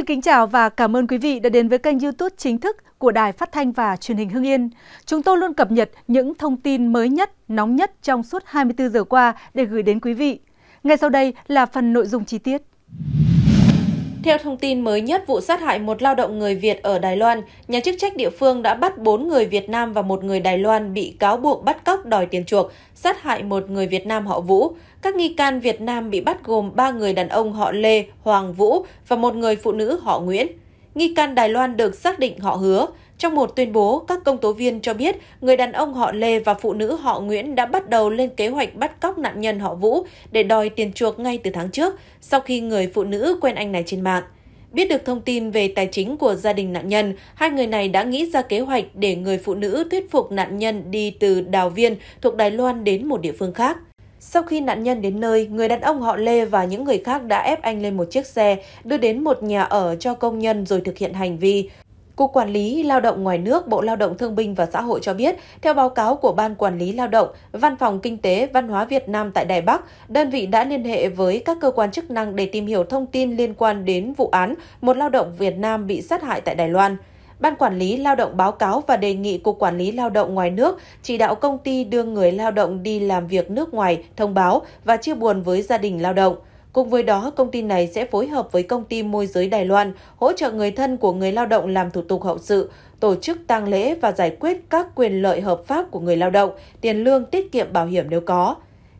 Xin kính chào và cảm ơn quý vị đã đến với kênh YouTube chính thức của Đài Phát thanh và Truyền hình Hưng Yên. Chúng tôi luôn cập nhật những thông tin mới nhất, nóng nhất trong suốt 24 giờ qua để gửi đến quý vị. Ngay sau đây là phần nội dung chi tiết. Theo thông tin mới nhất vụ sát hại một lao động người Việt ở Đài Loan, nhà chức trách địa phương đã bắt 4 người Việt Nam và một người Đài Loan bị cáo buộc bắt cóc đòi tiền chuộc, sát hại một người Việt Nam họ Vũ. Các nghi can Việt Nam bị bắt gồm 3 người đàn ông họ Lê, Hoàng Vũ và một người phụ nữ họ Nguyễn. Nghi can Đài Loan được xác định họ hứa. Trong một tuyên bố, các công tố viên cho biết người đàn ông họ Lê và phụ nữ họ Nguyễn đã bắt đầu lên kế hoạch bắt cóc nạn nhân họ Vũ để đòi tiền chuộc ngay từ tháng trước, sau khi người phụ nữ quen anh này trên mạng. Biết được thông tin về tài chính của gia đình nạn nhân, hai người này đã nghĩ ra kế hoạch để người phụ nữ thuyết phục nạn nhân đi từ Đào Viên thuộc Đài Loan đến một địa phương khác. Sau khi nạn nhân đến nơi, người đàn ông họ Lê và những người khác đã ép anh lên một chiếc xe, đưa đến một nhà ở cho công nhân rồi thực hiện hành vi. Cục Quản lý Lao động ngoài nước, Bộ Lao động Thương binh và Xã hội cho biết, theo báo cáo của Ban Quản lý Lao động, Văn phòng Kinh tế Văn hóa Việt Nam tại Đài Bắc, đơn vị đã liên hệ với các cơ quan chức năng để tìm hiểu thông tin liên quan đến vụ án một lao động Việt Nam bị sát hại tại Đài Loan. Ban Quản lý Lao động báo cáo và đề nghị Cục Quản lý Lao động ngoài nước chỉ đạo công ty đưa người lao động đi làm việc nước ngoài thông báo và chia buồn với gia đình lao động. Cùng với đó, công ty này sẽ phối hợp với công ty môi giới Đài Loan hỗ trợ người thân của người lao động làm thủ tục hậu sự, tổ chức tang lễ và giải quyết các quyền lợi hợp pháp của người lao động, tiền lương tiết kiệm bảo hiểm nếu có.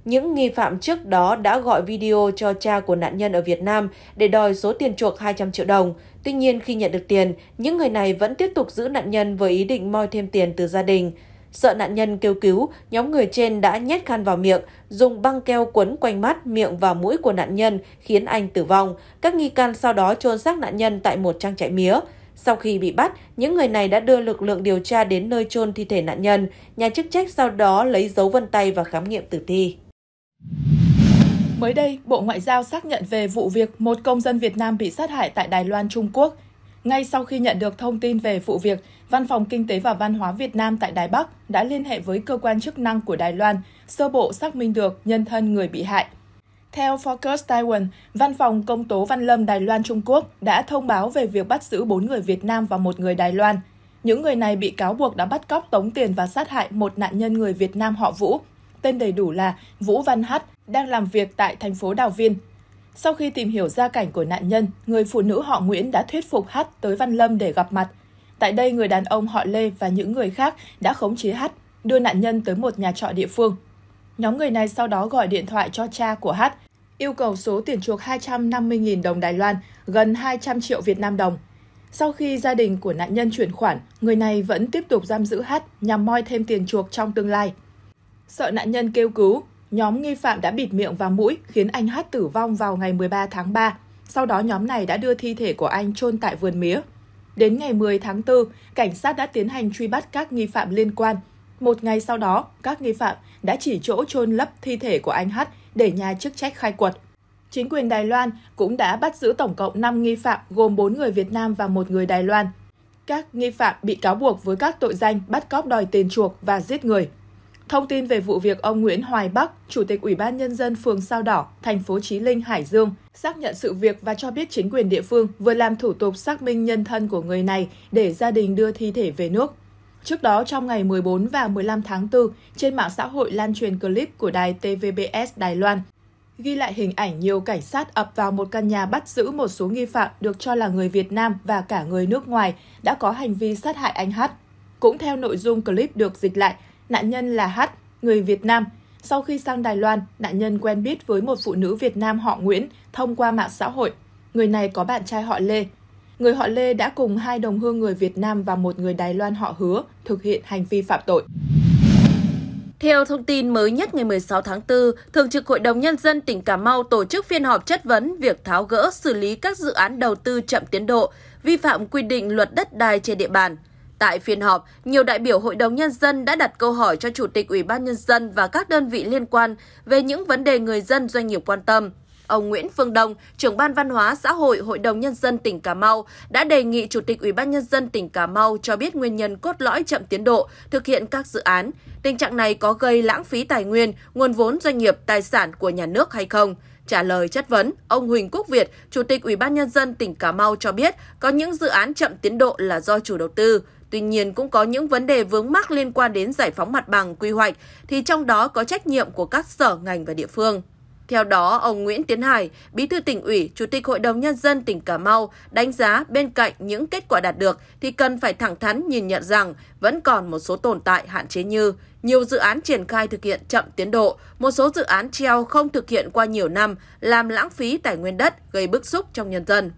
Những nghi phạm trước đó đã gọi video cho cha của nạn nhân ở Việt Nam để đòi số tiền chuộc 200 triệu đồng. Tuy nhiên khi nhận được tiền, những người này vẫn tiếp tục giữ nạn nhân với ý định moi thêm tiền từ gia đình. Sợ nạn nhân kêu cứu, nhóm người trên đã nhét khăn vào miệng, dùng băng keo quấn quanh mắt, miệng và mũi của nạn nhân khiến anh tử vong. Các nghi can sau đó chôn xác nạn nhân tại một trang trại mía. Sau khi bị bắt, những người này đã đưa lực lượng điều tra đến nơi chôn thi thể nạn nhân. Nhà chức trách sau đó lấy dấu vân tay và khám nghiệm tử thi. Mới đây, Bộ Ngoại giao xác nhận về vụ việc một công dân Việt Nam bị sát hại tại Đài Loan, Trung Quốc. Ngay sau khi nhận được thông tin về vụ việc, Văn phòng Kinh tế và Văn hóa Việt Nam tại Đài Bắc đã liên hệ với cơ quan chức năng của Đài Loan, sơ bộ xác minh được nhân thân người bị hại. Theo Focus Taiwan, Văn phòng Công tố Văn Lâm Đài Loan Trung Quốc đã thông báo về việc bắt giữ 4 người Việt Nam và một người Đài Loan. Những người này bị cáo buộc đã bắt cóc tống tiền và sát hại một nạn nhân người Việt Nam họ Vũ tên đầy đủ là Vũ Văn Hát, đang làm việc tại thành phố Đào Viên. Sau khi tìm hiểu gia cảnh của nạn nhân, người phụ nữ họ Nguyễn đã thuyết phục Hát tới Văn Lâm để gặp mặt. Tại đây, người đàn ông họ Lê và những người khác đã khống chế Hát, đưa nạn nhân tới một nhà trọ địa phương. Nhóm người này sau đó gọi điện thoại cho cha của Hát, yêu cầu số tiền chuộc 250.000 đồng Đài Loan, gần 200 triệu Việt Nam đồng. Sau khi gia đình của nạn nhân chuyển khoản, người này vẫn tiếp tục giam giữ Hát nhằm moi thêm tiền chuộc trong tương lai. Sợ nạn nhân kêu cứu, nhóm nghi phạm đã bịt miệng và mũi khiến anh Hát tử vong vào ngày 13 tháng 3. Sau đó nhóm này đã đưa thi thể của anh chôn tại vườn mía. Đến ngày 10 tháng 4, cảnh sát đã tiến hành truy bắt các nghi phạm liên quan. Một ngày sau đó, các nghi phạm đã chỉ chỗ chôn lấp thi thể của anh Hát để nhà chức trách khai quật. Chính quyền Đài Loan cũng đã bắt giữ tổng cộng 5 nghi phạm gồm 4 người Việt Nam và một người Đài Loan. Các nghi phạm bị cáo buộc với các tội danh bắt cóc đòi tiền chuộc và giết người. Thông tin về vụ việc ông Nguyễn Hoài Bắc, Chủ tịch Ủy ban Nhân dân phường Sao Đỏ, thành phố Chí Linh, Hải Dương, xác nhận sự việc và cho biết chính quyền địa phương vừa làm thủ tục xác minh nhân thân của người này để gia đình đưa thi thể về nước. Trước đó, trong ngày 14 và 15 tháng 4, trên mạng xã hội lan truyền clip của đài TVBS Đài Loan ghi lại hình ảnh nhiều cảnh sát ập vào một căn nhà bắt giữ một số nghi phạm được cho là người Việt Nam và cả người nước ngoài đã có hành vi sát hại anh Hát. Cũng theo nội dung clip được dịch lại, nạn nhân là H, người Việt Nam. Sau khi sang Đài Loan, nạn nhân quen biết với một phụ nữ Việt Nam họ Nguyễn thông qua mạng xã hội. Người này có bạn trai họ Lê. Người họ Lê đã cùng hai đồng hương người Việt Nam và một người Đài Loan họ hứa thực hiện hành vi phạm tội. Theo thông tin mới nhất ngày 16 tháng 4, Thường trực Hội đồng Nhân dân tỉnh Cà Mau tổ chức phiên họp chất vấn việc tháo gỡ xử lý các dự án đầu tư chậm tiến độ, vi phạm quy định luật đất đai trên địa bàn – Tại phiên họp, nhiều đại biểu Hội đồng Nhân dân đã đặt câu hỏi cho Chủ tịch Ủy ban Nhân dân và các đơn vị liên quan về những vấn đề người dân doanh nghiệp quan tâm. Ông Nguyễn Phương Đông, trưởng ban văn hóa xã hội Hội đồng Nhân dân tỉnh Cà Mau, đã đề nghị Chủ tịch Ủy ban Nhân dân tỉnh Cà Mau cho biết nguyên nhân cốt lõi chậm tiến độ thực hiện các dự án. Tình trạng này có gây lãng phí tài nguyên, nguồn vốn doanh nghiệp, tài sản của nhà nước hay không? Trả lời chất vấn, ông Huỳnh Quốc Việt, Chủ tịch Ủy ban Nhân dân tỉnh Cà Mau cho biết có những dự án chậm tiến độ là do chủ đầu tư. Tuy nhiên cũng có những vấn đề vướng mắc liên quan đến giải phóng mặt bằng quy hoạch thì trong đó có trách nhiệm của các sở ngành và địa phương. Theo đó, ông Nguyễn Tiến Hải, Bí thư tỉnh ủy, Chủ tịch Hội đồng Nhân dân tỉnh Cà Mau đánh giá bên cạnh những kết quả đạt được thì cần phải thẳng thắn nhìn nhận rằng vẫn còn một số tồn tại hạn chế như nhiều dự án triển khai thực hiện chậm tiến độ, một số dự án treo không thực hiện qua nhiều năm làm lãng phí tài nguyên đất gây bức xúc trong nhân dân.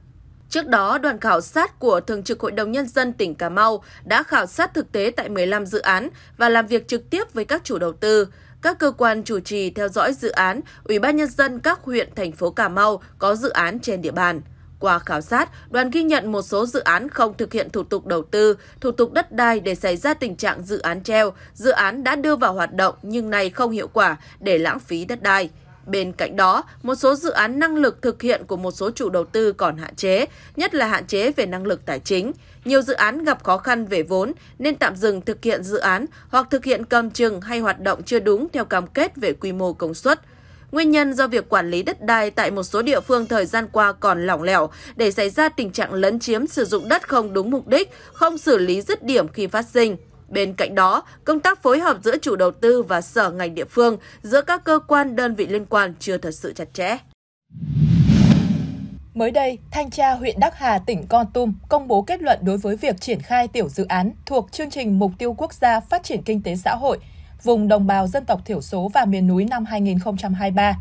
Trước đó, đoàn khảo sát của Thường trực Hội đồng Nhân dân tỉnh Cà Mau đã khảo sát thực tế tại 15 dự án và làm việc trực tiếp với các chủ đầu tư. Các cơ quan chủ trì theo dõi dự án, Ủy ban Nhân dân các huyện, thành phố Cà Mau có dự án trên địa bàn. Qua khảo sát, đoàn ghi nhận một số dự án không thực hiện thủ tục đầu tư, thủ tục đất đai để xảy ra tình trạng dự án treo, dự án đã đưa vào hoạt động nhưng nay không hiệu quả để lãng phí đất đai. Bên cạnh đó, một số dự án năng lực thực hiện của một số chủ đầu tư còn hạn chế, nhất là hạn chế về năng lực tài chính. Nhiều dự án gặp khó khăn về vốn nên tạm dừng thực hiện dự án hoặc thực hiện cầm chừng hay hoạt động chưa đúng theo cam kết về quy mô công suất. Nguyên nhân do việc quản lý đất đai tại một số địa phương thời gian qua còn lỏng lẻo để xảy ra tình trạng lấn chiếm sử dụng đất không đúng mục đích, không xử lý dứt điểm khi phát sinh. Bên cạnh đó, công tác phối hợp giữa chủ đầu tư và sở ngành địa phương, giữa các cơ quan đơn vị liên quan chưa thật sự chặt chẽ. Mới đây, Thanh tra huyện Đắc Hà, tỉnh Con Tum công bố kết luận đối với việc triển khai tiểu dự án thuộc chương trình Mục tiêu Quốc gia Phát triển Kinh tế Xã hội vùng đồng bào dân tộc thiểu số và miền núi năm 2023.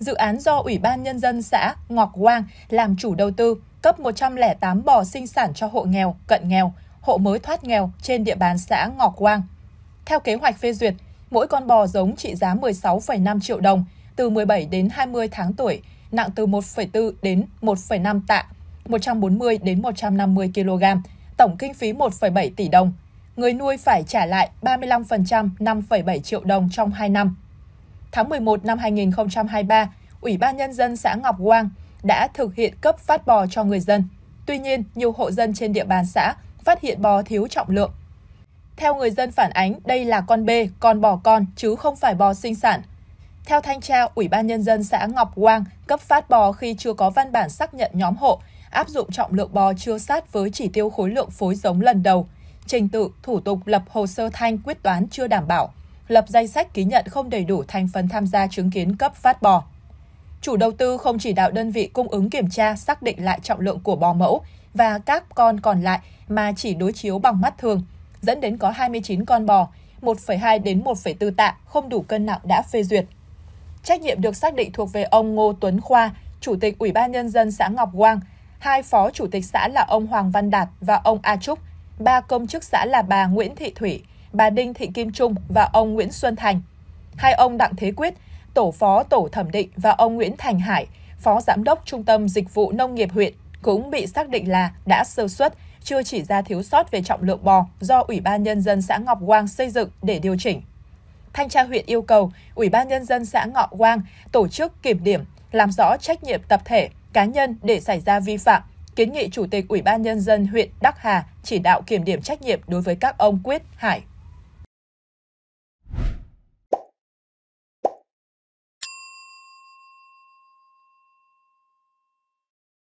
Dự án do Ủy ban Nhân dân xã Ngọc Quang làm chủ đầu tư, cấp 108 bò sinh sản cho hộ nghèo, cận nghèo, hộ mới thoát nghèo trên địa bàn xã Ngọc Quang. Theo kế hoạch phê duyệt, mỗi con bò giống trị giá 16,5 triệu đồng, từ 17 đến 20 tháng tuổi, nặng từ 1,4 đến 1,5 tạ, 140 đến 150 kg, tổng kinh phí 1,7 tỷ đồng. Người nuôi phải trả lại 35% 5,7 triệu đồng trong 2 năm. Tháng 11 năm 2023, Ủy ban Nhân dân xã Ngọc Quang đã thực hiện cấp phát bò cho người dân. Tuy nhiên, nhiều hộ dân trên địa bàn xã phát hiện bò thiếu trọng lượng. Theo người dân phản ánh, đây là con bê, con bò con, chứ không phải bò sinh sản. Theo thanh tra, Ủy ban Nhân dân xã Ngọc Quang cấp phát bò khi chưa có văn bản xác nhận nhóm hộ, áp dụng trọng lượng bò chưa sát với chỉ tiêu khối lượng phối giống lần đầu. Trình tự, thủ tục lập hồ sơ thanh quyết toán chưa đảm bảo, lập danh sách ký nhận không đầy đủ thành phần tham gia chứng kiến cấp phát bò. Chủ đầu tư không chỉ đạo đơn vị cung ứng kiểm tra xác định lại trọng lượng của bò mẫu, và các con còn lại mà chỉ đối chiếu bằng mắt thường, dẫn đến có 29 con bò, 1,2 đến 1,4 tạ không đủ cân nặng đã phê duyệt. Trách nhiệm được xác định thuộc về ông Ngô Tuấn Khoa, Chủ tịch Ủy ban Nhân dân xã Ngọc Quang, hai phó chủ tịch xã là ông Hoàng Văn Đạt và ông A Trúc, ba công chức xã là bà Nguyễn Thị Thủy, bà Đinh Thị Kim Trung và ông Nguyễn Xuân Thành. Hai ông Đặng Thế Quyết, tổ phó tổ thẩm định và ông Nguyễn Thành Hải, phó giám đốc Trung tâm Dịch vụ Nông nghiệp huyện cũng bị xác định là đã sơ xuất, chưa chỉ ra thiếu sót về trọng lượng bò do Ủy ban Nhân dân xã Ngọc Quang xây dựng để điều chỉnh. Thanh tra huyện yêu cầu Ủy ban Nhân dân xã Ngọc Quang tổ chức kiểm điểm, làm rõ trách nhiệm tập thể, cá nhân để xảy ra vi phạm, kiến nghị Chủ tịch Ủy ban Nhân dân huyện Đắc Hà chỉ đạo kiểm điểm trách nhiệm đối với các ông Quyết, Hải